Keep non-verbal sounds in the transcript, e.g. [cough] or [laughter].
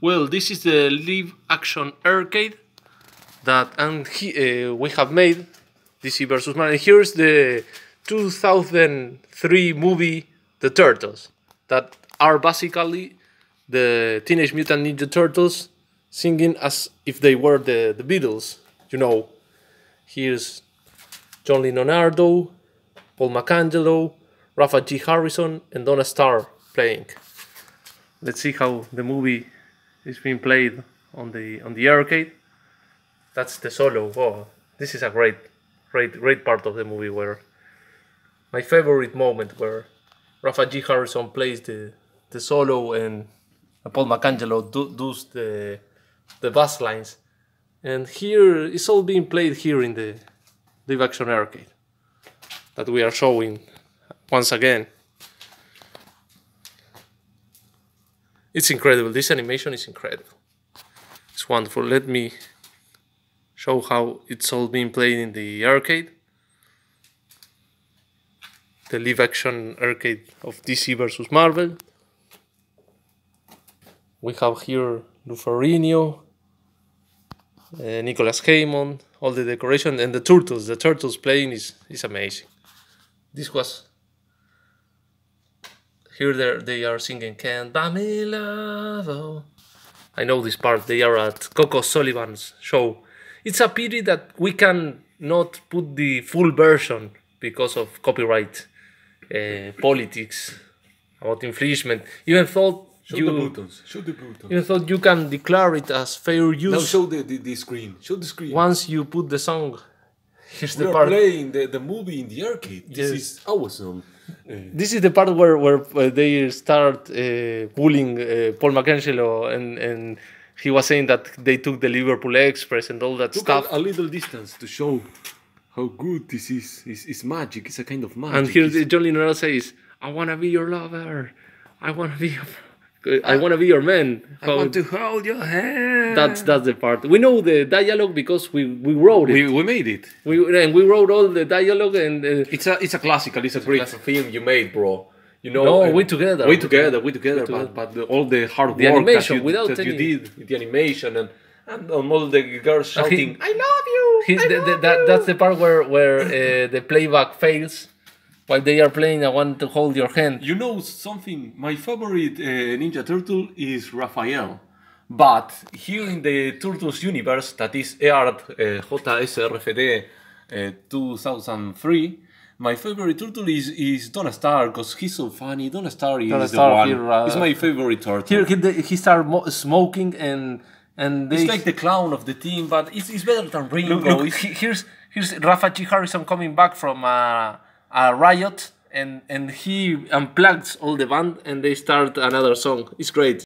Well, this is the live action arcade that and he, uh, we have made DC versus Man. here's the 2003 movie The Turtles that are basically the Teenage Mutant Ninja Turtles singing as if they were the, the Beatles. You know, here's John Leonardo, Paul McAngelo, Rafa G. Harrison, and Donna Starr playing. Let's see how the movie it's being played on the on the arcade. That's the solo. Oh, this is a great, great, great part of the movie where my favorite moment where Rafa G. Harrison plays the the solo and Paul Macangelo does the the bass lines, and here it's all being played here in the live action arcade that we are showing once again. It's incredible. This animation is incredible. It's wonderful. Let me show how it's all being played in the arcade. The live action arcade of DC versus Marvel. We have here Luferino, uh, Nicholas Hammond, all the decoration and the turtles. The turtles playing is, is amazing. This was here they are singing Can't Buy Me Love. Oh. I know this part, they are at Coco Sullivan's show. It's a pity that we can not put the full version because of copyright uh, politics about infringement. Even thought show you, the buttons. Show the buttons. Even you can declare it as fair use. Now show the, the, the screen. Show the screen. Once you put the song, [laughs] here's we the part. We are playing the, the movie in the arcade. This is our song. Eh. this is the part where where uh, they start uh, bullying uh, Paul Macangelo, and and he was saying that they took the Liverpool Express and all that took stuff. A, a little distance to show how good this is. It's, it's magic. It's a kind of magic. And here, John Lennon says, "I wanna be your lover. I wanna be." I, I want to be your man. Hold. I want to hold your hand. That's that's the part. We know the dialogue because we, we wrote it. We, we made it. We and we wrote all the dialogue and uh, it's a it's a classical. It's a great film you made, bro. You know. No, we together. We together. We together. together. But, but the, all the hard the work that, you, that with you did, the animation and and all the girls shouting, he, "I love you." I the, love the, that, you. That's the part where where uh, the playback fails while they are playing, I want to hold your hand. You know something? My favorite uh, Ninja Turtle is Raphael. But here in the Turtles universe, that is EART uh, JSRFD uh, 2003, my favorite turtle is, is Donna Star because he's so funny. Donna Star is Donna the Star one. Here, uh, he's my favorite turtle. Here he, he started smoking and and it's like the clown of the team, but it's, it's better than Rainbow. Look, look, here's here's Rafa G Harrison coming back from. Uh, a riot and and he unplugs all the band and they start another song. It's great.